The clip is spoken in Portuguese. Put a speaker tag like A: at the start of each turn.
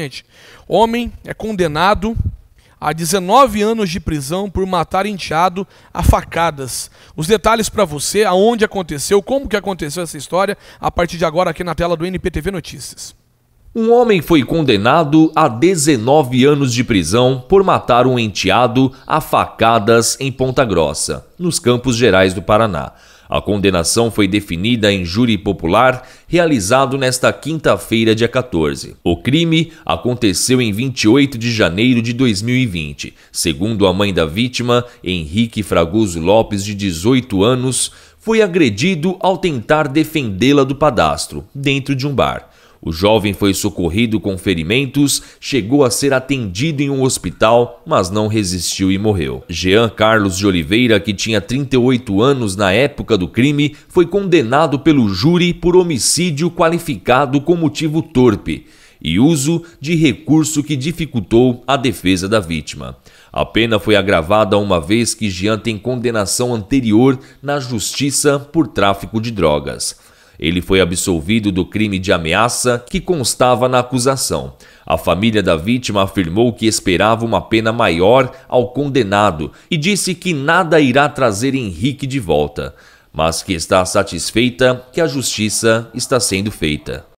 A: Gente, homem é condenado a 19 anos de prisão por matar enteado a facadas. Os detalhes para você, aonde aconteceu, como que aconteceu essa história, a partir de agora aqui na tela do NPTV Notícias.
B: Um homem foi condenado a 19 anos de prisão por matar um enteado a facadas em Ponta Grossa, nos Campos Gerais do Paraná. A condenação foi definida em júri popular realizado nesta quinta-feira, dia 14. O crime aconteceu em 28 de janeiro de 2020. Segundo a mãe da vítima, Henrique Fragoso Lopes, de 18 anos, foi agredido ao tentar defendê-la do padastro, dentro de um bar. O jovem foi socorrido com ferimentos, chegou a ser atendido em um hospital, mas não resistiu e morreu. Jean Carlos de Oliveira, que tinha 38 anos na época do crime, foi condenado pelo júri por homicídio qualificado com motivo torpe e uso de recurso que dificultou a defesa da vítima. A pena foi agravada uma vez que Jean tem condenação anterior na justiça por tráfico de drogas. Ele foi absolvido do crime de ameaça que constava na acusação. A família da vítima afirmou que esperava uma pena maior ao condenado e disse que nada irá trazer Henrique de volta, mas que está satisfeita que a justiça está sendo feita.